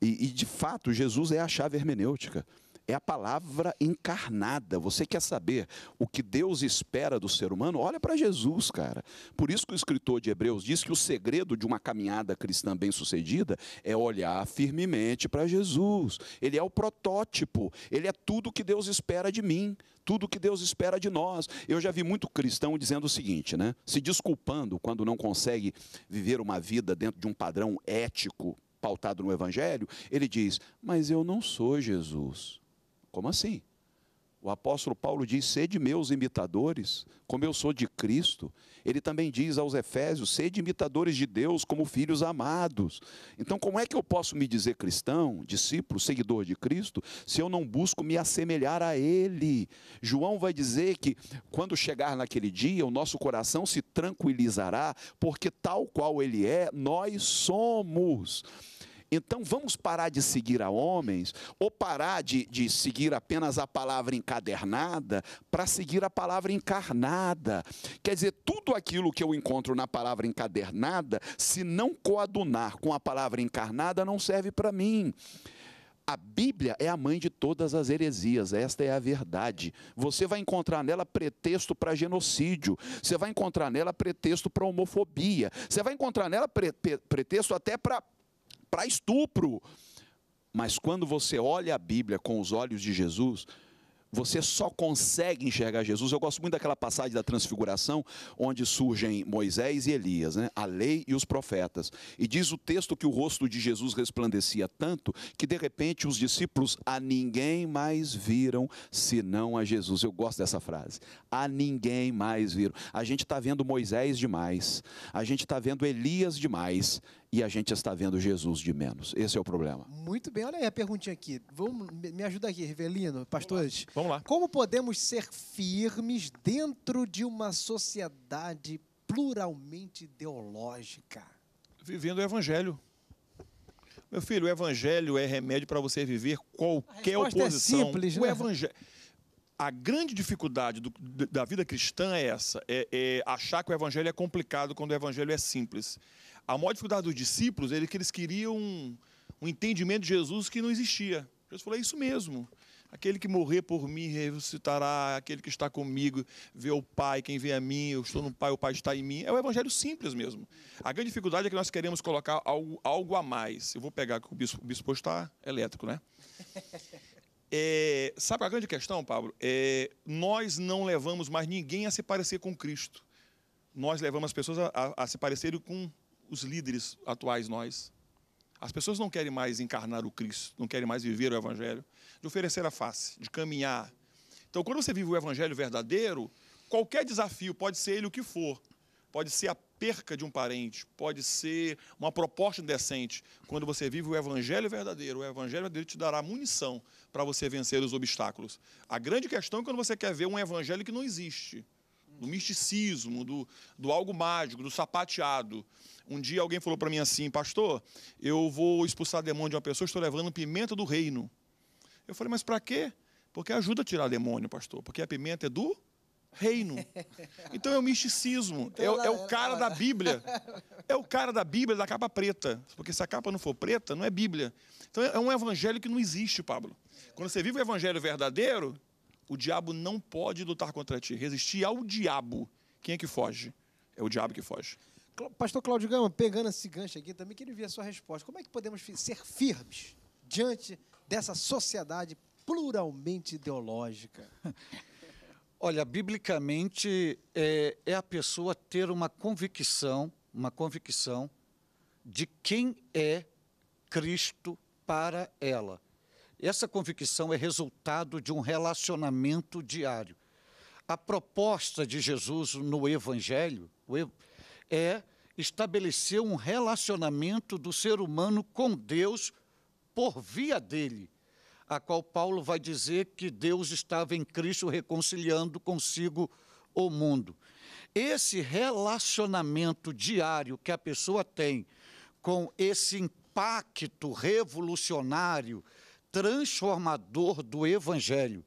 E, e, de fato, Jesus é a chave hermenêutica é a palavra encarnada. Você quer saber o que Deus espera do ser humano? Olha para Jesus, cara. Por isso que o escritor de Hebreus diz que o segredo de uma caminhada cristã bem-sucedida é olhar firmemente para Jesus. Ele é o protótipo, ele é tudo que Deus espera de mim, tudo que Deus espera de nós. Eu já vi muito cristão dizendo o seguinte, né? Se desculpando quando não consegue viver uma vida dentro de um padrão ético pautado no evangelho, ele diz: "Mas eu não sou Jesus". Como assim? O apóstolo Paulo diz: sede meus imitadores, como eu sou de Cristo. Ele também diz aos Efésios: sede imitadores de Deus, como filhos amados. Então, como é que eu posso me dizer cristão, discípulo, seguidor de Cristo, se eu não busco me assemelhar a Ele? João vai dizer que quando chegar naquele dia, o nosso coração se tranquilizará, porque tal qual Ele é, nós somos. Então vamos parar de seguir a homens, ou parar de, de seguir apenas a palavra encadernada, para seguir a palavra encarnada. Quer dizer, tudo aquilo que eu encontro na palavra encadernada, se não coadunar com a palavra encarnada, não serve para mim. A Bíblia é a mãe de todas as heresias, esta é a verdade. Você vai encontrar nela pretexto para genocídio, você vai encontrar nela pretexto para homofobia, você vai encontrar nela pre pretexto até para para estupro. Mas quando você olha a Bíblia com os olhos de Jesus, você só consegue enxergar Jesus. Eu gosto muito daquela passagem da Transfiguração, onde surgem Moisés e Elias, né? a lei e os profetas. E diz o texto que o rosto de Jesus resplandecia tanto que, de repente, os discípulos a ninguém mais viram senão a Jesus. Eu gosto dessa frase. A ninguém mais viram. A gente está vendo Moisés demais, a gente está vendo Elias demais e a gente está vendo Jesus de menos. Esse é o problema. Muito bem, olha aí a perguntinha aqui. Vamos, me ajuda aqui, Rivelino, pastores. Vamos lá. Vamos lá. Como podemos ser firmes dentro de uma sociedade pluralmente ideológica? Vivendo o evangelho. Meu filho, o evangelho é remédio para você viver qualquer a é oposição. É simples, o né? evangelho a grande dificuldade do, da vida cristã é essa: é, é, achar que o evangelho é complicado quando o evangelho é simples. A maior dificuldade dos discípulos era que eles queriam um, um entendimento de Jesus que não existia. Jesus falou: é isso mesmo. Aquele que morrer por mim ressuscitará, aquele que está comigo vê o Pai, quem vê a mim, eu estou no Pai, o Pai está em mim. É o evangelho simples mesmo. A grande dificuldade é que nós queremos colocar algo, algo a mais. Eu vou pegar que o bispo, o bispo está elétrico, né? É, sabe é a grande questão, Pablo? É, nós não levamos mais ninguém a se parecer com Cristo. Nós levamos as pessoas a, a, a se parecerem com os líderes atuais, nós. As pessoas não querem mais encarnar o Cristo, não querem mais viver o Evangelho, de oferecer a face, de caminhar. Então, quando você vive o Evangelho verdadeiro, qualquer desafio, pode ser ele o que for, pode ser a perca de um parente, pode ser uma proposta indecente. Quando você vive o Evangelho verdadeiro, o Evangelho verdadeiro te dará munição para você vencer os obstáculos. A grande questão é quando você quer ver um Evangelho que não existe do misticismo, do, do algo mágico, do sapateado. Um dia alguém falou para mim assim, pastor, eu vou expulsar demônio de uma pessoa, estou levando pimenta do reino. Eu falei, mas para quê? Porque ajuda a tirar demônio, pastor, porque a pimenta é do reino. Então é o misticismo, é, é o é é, cara é. da Bíblia. É o cara da Bíblia da capa preta, porque se a capa não for preta, não é Bíblia. Então é um evangelho que não existe, Pablo. Quando você vive o evangelho verdadeiro, o diabo não pode lutar contra ti. Resistir ao diabo. Quem é que foge? É o diabo que foge. Pastor Cláudio Gama, pegando esse gancho aqui, também queria ver a sua resposta. Como é que podemos ser firmes diante dessa sociedade pluralmente ideológica? Olha, biblicamente é, é, a pessoa ter uma convicção, uma convicção de quem é Cristo para ela. Essa convicção é resultado de um relacionamento diário. A proposta de Jesus no Evangelho é estabelecer um relacionamento do ser humano com Deus por via dele, a qual Paulo vai dizer que Deus estava em Cristo reconciliando consigo o mundo. Esse relacionamento diário que a pessoa tem com esse impacto revolucionário transformador do Evangelho,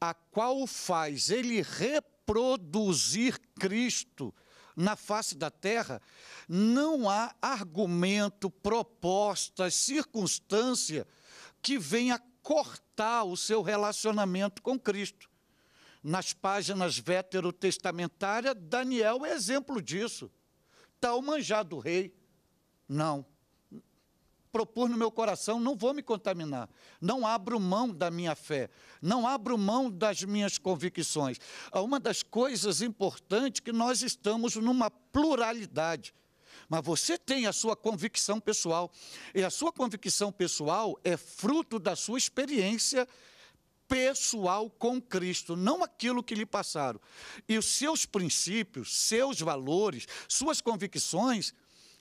a qual faz ele reproduzir Cristo na face da terra, não há argumento, proposta, circunstância que venha cortar o seu relacionamento com Cristo. Nas páginas veterotestamentárias, Daniel é exemplo disso. Está o manjar do rei. Não propor no meu coração, não vou me contaminar. Não abro mão da minha fé, não abro mão das minhas convicções. Ah, uma das coisas importantes é que nós estamos numa pluralidade. Mas você tem a sua convicção pessoal. E a sua convicção pessoal é fruto da sua experiência pessoal com Cristo, não aquilo que lhe passaram. E os seus princípios, seus valores, suas convicções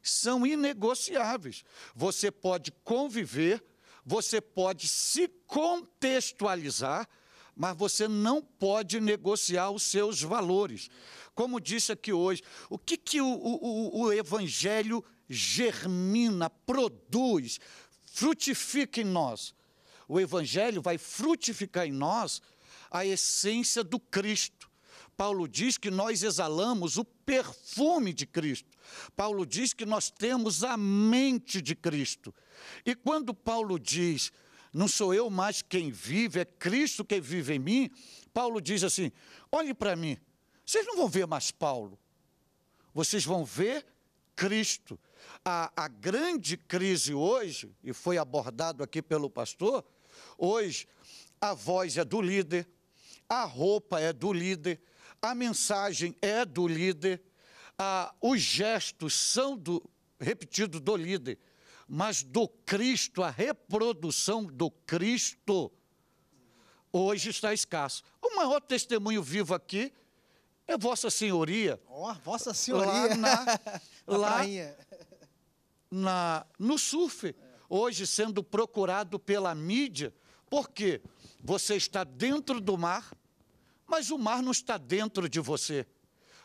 são inegociáveis. Você pode conviver, você pode se contextualizar, mas você não pode negociar os seus valores. Como disse aqui hoje, o que, que o, o, o Evangelho germina, produz, frutifica em nós? O Evangelho vai frutificar em nós a essência do Cristo Paulo diz que nós exalamos o perfume de Cristo. Paulo diz que nós temos a mente de Cristo. E quando Paulo diz, não sou eu mais quem vive, é Cristo que vive em mim, Paulo diz assim: olhe para mim, vocês não vão ver mais Paulo, vocês vão ver Cristo. A, a grande crise hoje, e foi abordado aqui pelo pastor, hoje a voz é do líder, a roupa é do líder, a mensagem é do líder, a, os gestos são do, repetido, do líder, mas do Cristo, a reprodução do Cristo, hoje está escasso. O maior testemunho vivo aqui é Vossa Senhoria. Oh, Vossa Senhoria. Lá, na, lá na, no surf, hoje sendo procurado pela mídia, porque você está dentro do mar, mas o mar não está dentro de você.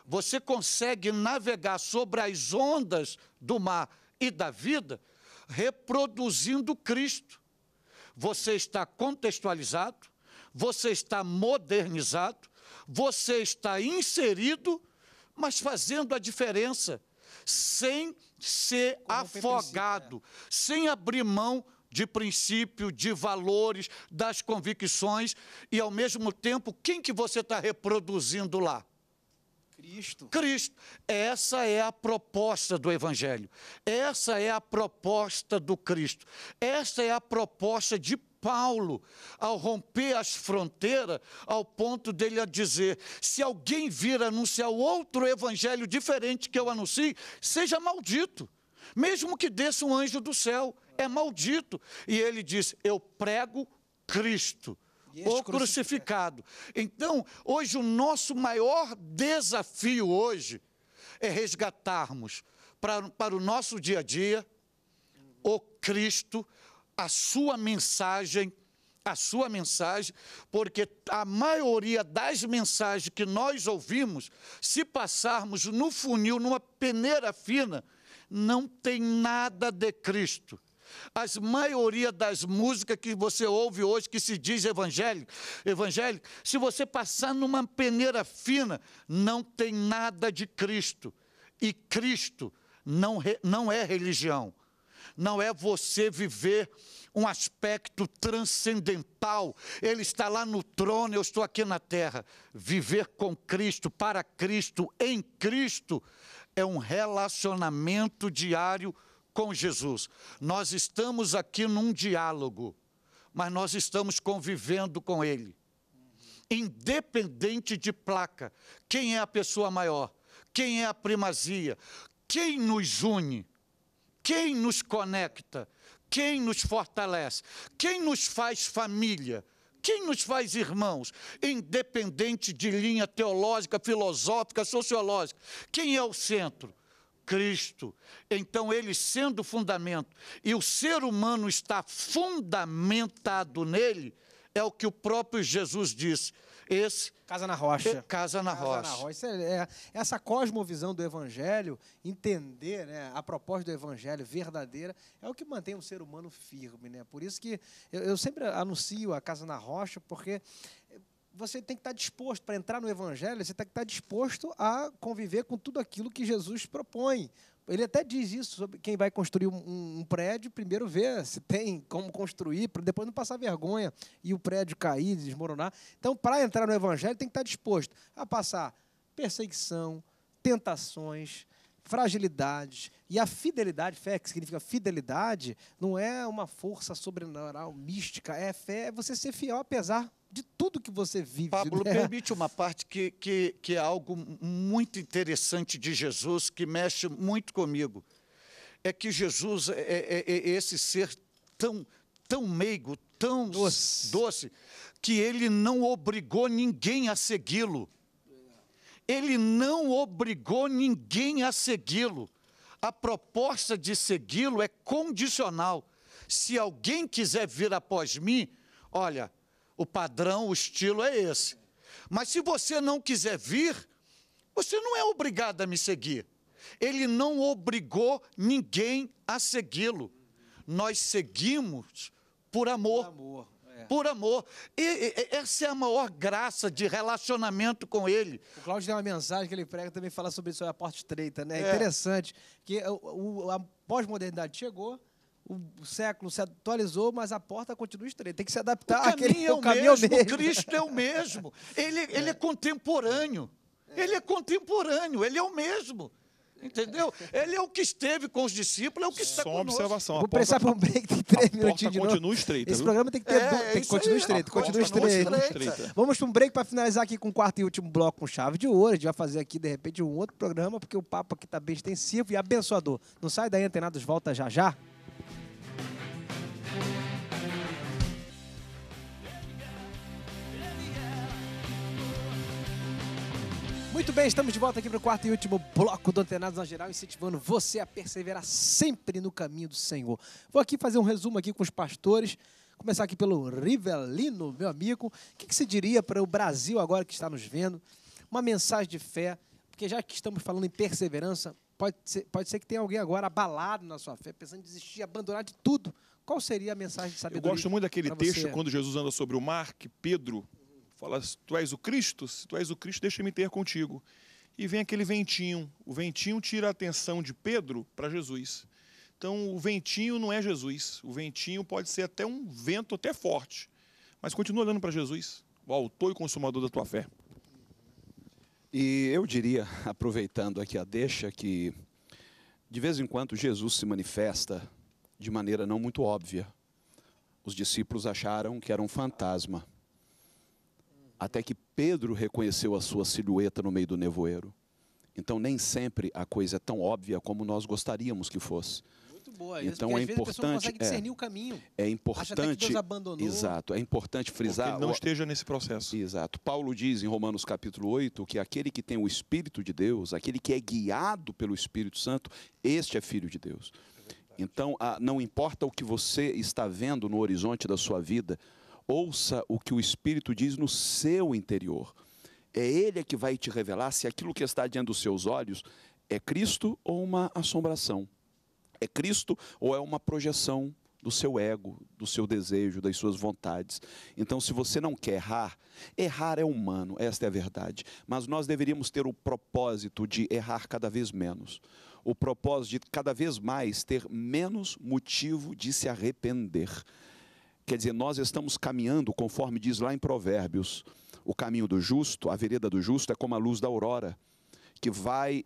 Você consegue navegar sobre as ondas do mar e da vida reproduzindo Cristo. Você está contextualizado, você está modernizado, você está inserido, mas fazendo a diferença, sem ser Como afogado, é. sem abrir mão de princípio, de valores, das convicções, e ao mesmo tempo, quem que você está reproduzindo lá? Cristo. Cristo. Essa é a proposta do Evangelho. Essa é a proposta do Cristo. Essa é a proposta de Paulo ao romper as fronteiras, ao ponto dele a dizer: se alguém vir anunciar outro evangelho diferente que eu anuncie, seja maldito, mesmo que desça um anjo do céu é maldito. E ele diz: Eu prego Cristo o crucificado. Então, hoje o nosso maior desafio hoje é resgatarmos para, para o nosso dia a dia o Cristo, a sua mensagem, a sua mensagem, porque a maioria das mensagens que nós ouvimos, se passarmos no funil, numa peneira fina, não tem nada de Cristo as maioria das músicas que você ouve hoje que se diz evangélico, evangélico, se você passar numa peneira fina, não tem nada de Cristo. E Cristo não, não é religião. Não é você viver um aspecto transcendental. Ele está lá no trono, eu estou aqui na terra. Viver com Cristo, para Cristo, em Cristo, é um relacionamento diário com Jesus. Nós estamos aqui num diálogo, mas nós estamos convivendo com Ele. Independente de placa, quem é a pessoa maior? Quem é a primazia? Quem nos une? Quem nos conecta? Quem nos fortalece? Quem nos faz família? Quem nos faz irmãos? Independente de linha teológica, filosófica, sociológica. Quem é o centro? Cristo. Então, ele sendo o fundamento e o ser humano está fundamentado nele, é o que o próprio Jesus disse. Esse casa na rocha. É, casa na casa rocha. Na rocha. É, é, essa cosmovisão do Evangelho, entender né, a proposta do Evangelho verdadeira, é o que mantém o ser humano firme, né? Por isso que eu, eu sempre anuncio a casa na rocha, porque você tem que estar disposto, para entrar no Evangelho, você tem que estar disposto a conviver com tudo aquilo que Jesus propõe. Ele até diz isso sobre quem vai construir um, um prédio, primeiro ver se tem como construir, para depois não passar vergonha e o prédio cair, desmoronar. Então, para entrar no Evangelho, tem que estar disposto a passar perseguição, tentações, fragilidades. E a fidelidade, fé que significa fidelidade, não é uma força sobrenatural, mística, é fé, é você ser fiel apesar de tudo que você vive. Pablo, né? permite uma parte que, que, que é algo muito interessante de Jesus, que mexe muito comigo. É que Jesus é, é, é, é esse ser tão, tão meigo, tão doce. doce, que ele não obrigou ninguém a segui-lo. Ele não obrigou ninguém a segui-lo. A proposta de segui-lo é condicional. Se alguém quiser vir após mim, olha, o padrão, o estilo é esse. Mas se você não quiser vir, você não é obrigado a me seguir. Ele não obrigou ninguém a segui-lo. Nós seguimos por amor. Por amor. É. Por amor. E, e, essa é a maior graça de relacionamento com ele. O Cláudio tem uma mensagem que ele prega também fala sobre isso, sobre a porta estreita, né? É, é interessante. que o, o, a pós-modernidade chegou, o século se atualizou, mas a porta continua estreita. Tem que se adaptar o àquele é o, caminho mesmo, mesmo. Cristo é o mesmo. Ele, é. ele é contemporâneo. É. Ele é contemporâneo, ele é o mesmo. Entendeu? Ele é o que esteve com os discípulos, é o que Só está Só observação. Vou precisar para um break de três minutinhos de novo. continua estreita. Esse viu? programa tem que ter... É, do... tem que, que estreito. Continua estreito. estreita. Vamos para um break para finalizar aqui com o quarto e último bloco com chave de ouro. A gente vai fazer aqui, de repente, um outro programa, porque o papo aqui está bem extensivo e abençoador. Não sai daí, antenados, volta já já. Muito bem, estamos de volta aqui para o quarto e último bloco do Antenados na Geral, incentivando você a perseverar sempre no caminho do Senhor. Vou aqui fazer um resumo aqui com os pastores. Começar aqui pelo Rivelino, meu amigo. O que, se você diria para o Brasil agora que está nos vendo? Uma mensagem de fé, porque já que estamos falando em perseverança, pode ser, pode ser que tenha alguém agora abalado na sua fé, pensando em desistir, abandonar de tudo. Qual seria a mensagem de sabedoria? Eu gosto muito daquele texto quando Jesus anda sobre o mar, que Pedro Fala, tu és o Cristo? Se tu és o Cristo, deixa-me ter contigo. E vem aquele ventinho. O ventinho tira a atenção de Pedro para Jesus. Então, o ventinho não é Jesus. O ventinho pode ser até um vento até forte. Mas continua olhando para Jesus, o autor e consumador da tua fé. E eu diria, aproveitando aqui a deixa, que de vez em quando Jesus se manifesta de maneira não muito óbvia. Os discípulos acharam que era um fantasma até que Pedro reconheceu a sua silhueta no meio do nevoeiro. Então, nem sempre a coisa é tão óbvia como nós gostaríamos que fosse. Muito boa. então é importante é, o caminho. É importante. Exato. É importante frisar. ele não esteja nesse processo. Exato. Paulo diz em Romanos capítulo 8 que aquele que tem o Espírito de Deus, aquele que é guiado pelo Espírito Santo, este é filho de Deus. É então, não importa o que você está vendo no horizonte da sua vida, Ouça o que o Espírito diz no seu interior. É Ele é que vai te revelar se aquilo que está diante dos seus olhos é Cristo ou uma assombração. É Cristo ou é uma projeção do seu ego, do seu desejo, das suas vontades. Então, se você não quer errar, errar é humano, esta é a verdade. Mas nós deveríamos ter o propósito de errar cada vez menos. O propósito de cada vez mais ter menos motivo de se arrepender. Quer dizer, nós estamos caminhando, conforme diz lá em Provérbios, o caminho do justo, a vereda do justo é como a luz da aurora, que vai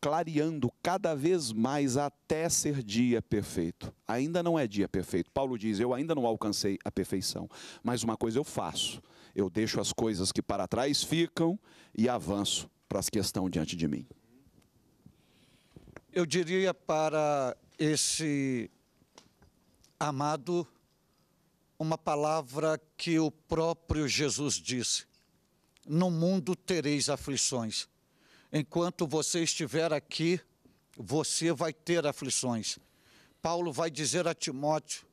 clareando cada vez mais até ser dia perfeito. Ainda não é dia perfeito. Paulo diz: Eu ainda não alcancei a perfeição, mas uma coisa eu faço: eu deixo as coisas que para trás ficam e avanço para as que estão diante de mim. Eu diria para esse amado uma palavra que o próprio Jesus disse: No mundo tereis aflições. Enquanto você estiver aqui, você vai ter aflições. Paulo vai dizer a Timóteo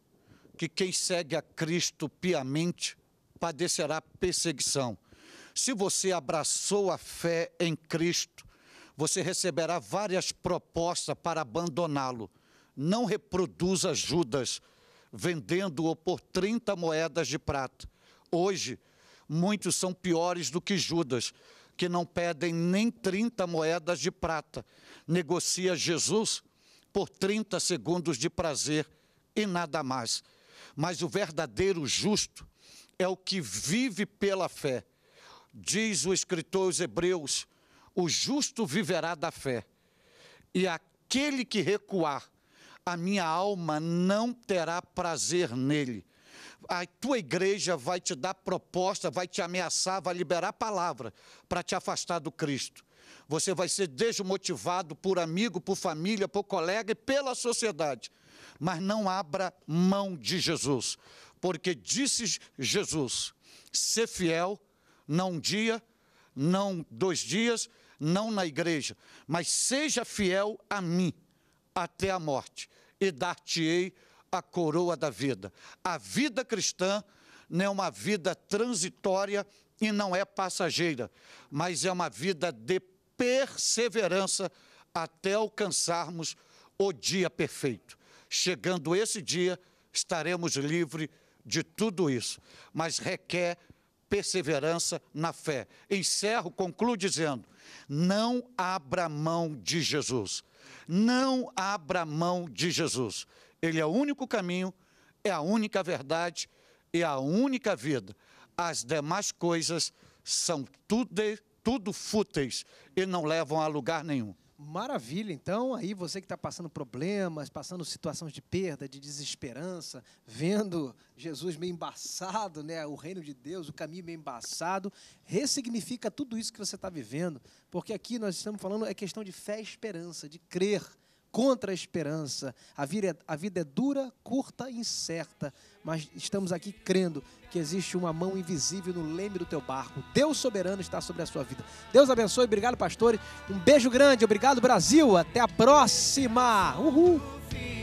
que quem segue a Cristo piamente padecerá perseguição. Se você abraçou a fé em Cristo, você receberá várias propostas para abandoná-lo. Não reproduza Judas vendendo-o por 30 moedas de prata. Hoje, muitos são piores do que Judas, que não pedem nem 30 moedas de prata. Negocia Jesus por 30 segundos de prazer e nada mais. Mas o verdadeiro justo é o que vive pela fé. Diz o escritor aos Hebreus: o justo viverá da fé. E aquele que recuar a minha alma não terá prazer nele. A tua igreja vai te dar proposta, vai te ameaçar, vai liberar palavra para te afastar do Cristo. Você vai ser desmotivado por amigo, por família, por colega e pela sociedade. Mas não abra mão de Jesus, porque disse Jesus: ser fiel, não um dia, não dois dias, não na igreja, mas seja fiel a mim até a morte, e dar-te-ei a coroa da vida. A vida cristã não é uma vida transitória e não é passageira, mas é uma vida de perseverança até alcançarmos o dia perfeito. Chegando esse dia, estaremos livres de tudo isso, mas requer perseverança na fé. Encerro, concluo dizendo: não abra mão de Jesus. Não abra mão de Jesus. Ele é o único caminho, é a única verdade e é a única vida. As demais coisas são tudo, tudo fúteis e não levam a lugar nenhum. Maravilha, então, aí você que está passando problemas, passando situações de perda, de desesperança, vendo Jesus meio embaçado, né? o reino de Deus, o caminho meio embaçado, ressignifica tudo isso que você está vivendo, porque aqui nós estamos falando é questão de fé e esperança, de crer contra a esperança. A vida é, a vida é dura, curta e incerta, mas estamos aqui crendo que existe uma mão invisível no leme do teu barco. Deus soberano está sobre a sua vida. Deus abençoe, obrigado, pastores. Um beijo grande, obrigado, Brasil. Até a próxima. Uhul.